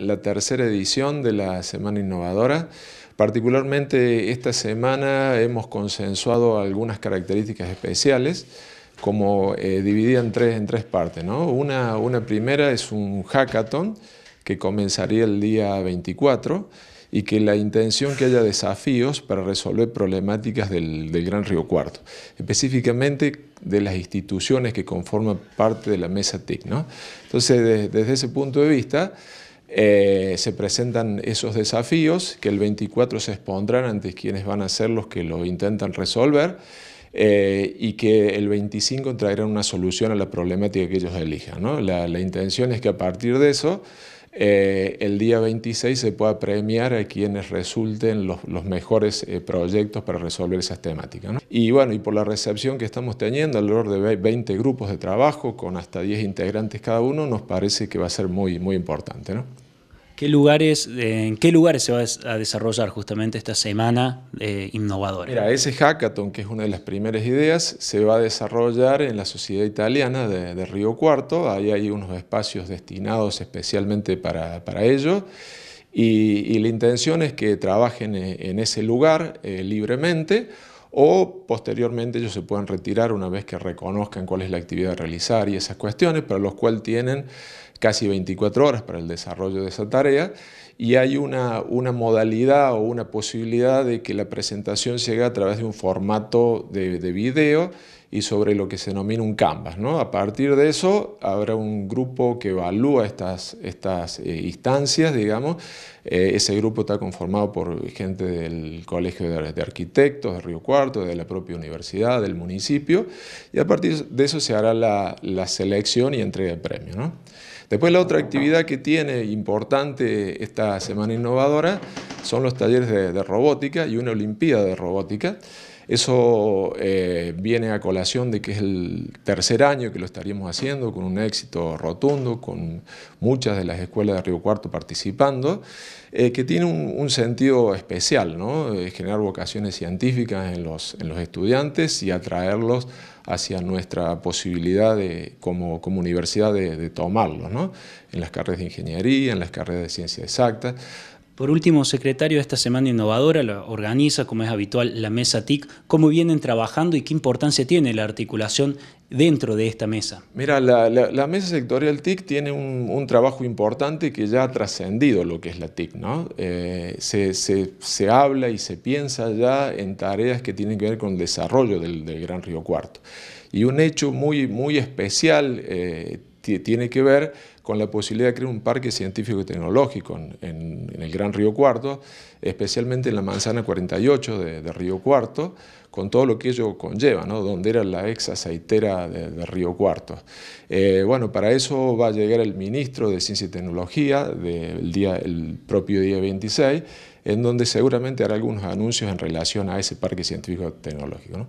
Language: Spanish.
la tercera edición de la Semana Innovadora. Particularmente esta semana hemos consensuado algunas características especiales, como eh, dividida en tres, en tres partes. ¿no? Una, una primera es un hackathon que comenzaría el día 24 y que la intención que haya desafíos para resolver problemáticas del, Gran Río Cuarto, específicamente de las instituciones que conforman parte de la mesa TIC. ¿no? Entonces, desde ese punto de vista, eh, se presentan esos desafíos que el 24 se expondrán ante quienes van a ser los que lo intentan resolver eh, y que el 25 traerán una solución a la problemática que ellos elijan. La, intención es que a partir de eso, eh, el día 26 se pueda premiar a quienes resulten los, mejores proyectos para resolver esas temáticas. Y bueno, y por la recepción que estamos teniendo, alrededor de 20 grupos de trabajo con hasta 10 integrantes cada uno, nos parece que va a ser muy, muy importante. ¿Qué lugares, ¿En qué lugares se va a desarrollar justamente esta semana eh, innovadora? Mira, ese hackathon, que es una de las primeras ideas, se va a desarrollar en la Sociedad Italiana de, Río Cuarto. Ahí hay unos espacios destinados especialmente para, ello. Y, la intención es que trabajen eh, en ese lugar eh, libremente o posteriormente ellos se pueden retirar una vez que reconozcan cuál es la actividad a realizar y esas cuestiones, para los cuales tienen casi 24 horas para el desarrollo de esa tarea y hay una, modalidad o una posibilidad de que la presentación se haga a través de un formato de video y sobre lo que se denomina un canvas. ¿no? A partir de eso habrá un grupo que evalúa estas, estas eh, instancias, digamos. Eh, ese grupo está conformado por gente del Colegio de, Arquitectos de Río Cuarto, de la propia universidad, del municipio, y a partir de eso se hará la, la selección y entrega de premio, ¿no? Después la otra actividad que tiene importante esta Semana Innovadora son los talleres de, robótica y una Olimpiada de robótica. Eso eh, viene a colación de que es el tercer año que lo estaríamos haciendo, con un éxito rotundo, con muchas de las escuelas de Río Cuarto participando, eh, que tiene un, sentido especial, ¿no? Es eh, generar vocaciones científicas en los, en los estudiantes y atraerlos hacia nuestra posibilidad de, como, como universidad de, de tomarlos, ¿no? en las carreras de ingeniería, en las carreras de ciencia exactas. Por último, secretario, esta semana innovadora la organiza, como es habitual, la mesa TIC. ¿Cómo vienen trabajando y qué importancia tiene la articulación dentro de esta mesa? Mira, la, mesa sectorial TIC tiene un, trabajo importante que ya ha trascendido lo que es la TIC. ¿no? Eh, se, habla y se piensa ya en tareas que tienen que ver con el desarrollo del, Gran Río Cuarto. Y un hecho muy, muy especial eh, tiene que ver con la posibilidad de crear un parque científico y tecnológico en, el Gran Río Cuarto, especialmente en la manzana 48 de, Río Cuarto, con todo lo que ello conlleva, donde era la ex aceitera de, Río Cuarto. Eh, bueno, para eso va a llegar el ministro de Ciencia y Tecnología día, el propio día 26, en donde seguramente hará algunos anuncios en relación a ese parque científico tecnológico.